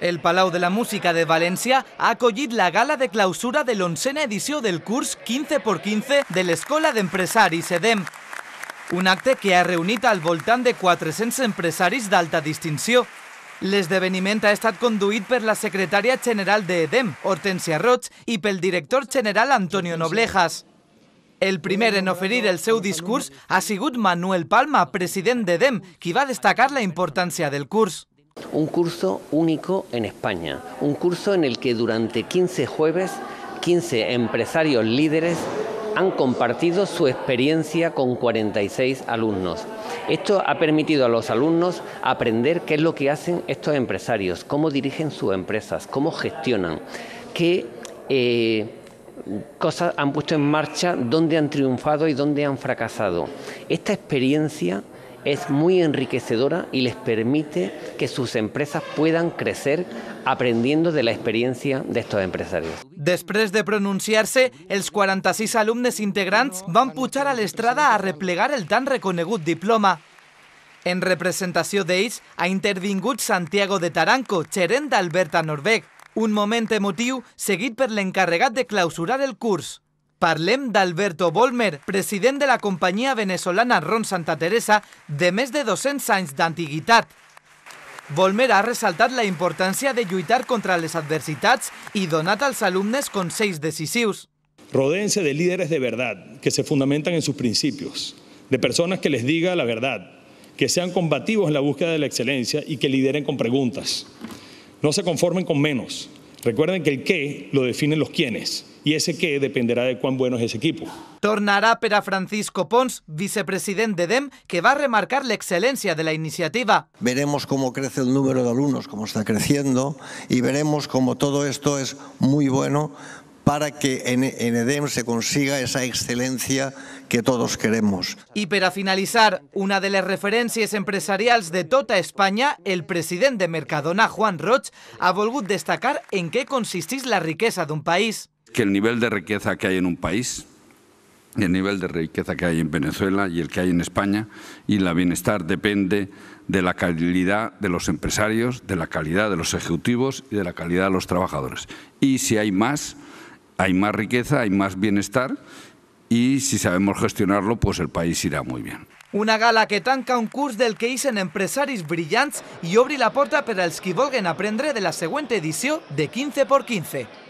El Palau de la Música de València ha acollit la gala de clausura de l'onzena edició del curs 15x15 de l'Escola d'Empresaris EDEM, un acte que ha reunit al voltant de 400 empresaris d'alta distinció. L'esdeveniment ha estat conduït per la secretària general de EDEM, Hortensia Roig, i pel director general Antonio Noblejas. El primer en oferir el seu discurs ha sigut Manuel Palma, president d'EDEM, qui va destacar la importància del curs. un curso único en España, un curso en el que durante 15 jueves 15 empresarios líderes han compartido su experiencia con 46 alumnos. Esto ha permitido a los alumnos aprender qué es lo que hacen estos empresarios, cómo dirigen sus empresas, cómo gestionan, qué eh, cosas han puesto en marcha, dónde han triunfado y dónde han fracasado. Esta experiencia es muy enriquecedora y les permite que sus empresas puedan crecer aprendiendo de la experiencia de estos empresarios. Después de pronunciarse, los 46 alumnos integrantes van puchar a la estrada a replegar el tan reconegut diploma. En representación de ellos ha intervingut Santiago de Taranco, Cherenda Alberta Norveg. un emotivo seguido por per encargado de clausurar el curso. Parlem Alberto Volmer, presidente de la compañía venezolana Ron Santa Teresa de mes de 200 de d'antiguitat. Volmer ha resaltado la importancia de lluitar contra les adversitats i donat als alumnes seis decisivos. Rodense de líderes de verdad, que se fundamentan en sus principios, de personas que les diga la verdad, que sean combativos en la búsqueda de la excelencia y que lideren con preguntas. No se conformen con menos, Recuerden que el qué lo definen los quiénes y ese qué dependerá de cuán bueno es ese equipo. Tornará para Francisco Pons, ...vicepresidente de DEM, que va a remarcar la excelencia de la iniciativa. Veremos cómo crece el número de alumnos, cómo está creciendo, y veremos cómo todo esto es muy bueno para que en, en EDEM se consiga esa excelencia que todos queremos. Y para finalizar... una de las referencias empresariales de toda España... el presidente de Mercadona, Juan Roig, ha volgut destacar en qué consistís la riqueza de un país. Que el nivel de riqueza que hay en un país el nivel de riqueza que hay en Venezuela y el que hay en España y la bienestar depende de la calidad de los empresarios, de la calidad de los ejecutivos y de la calidad de los trabajadores. Y si hay más, hay más riqueza, hay más bienestar y si sabemos gestionarlo, pues el país irá muy bien. Una gala que tanca un curso del que en empresaris brillants y obri la puerta para el que volguen aprendre de la siguiente edición de 15x15.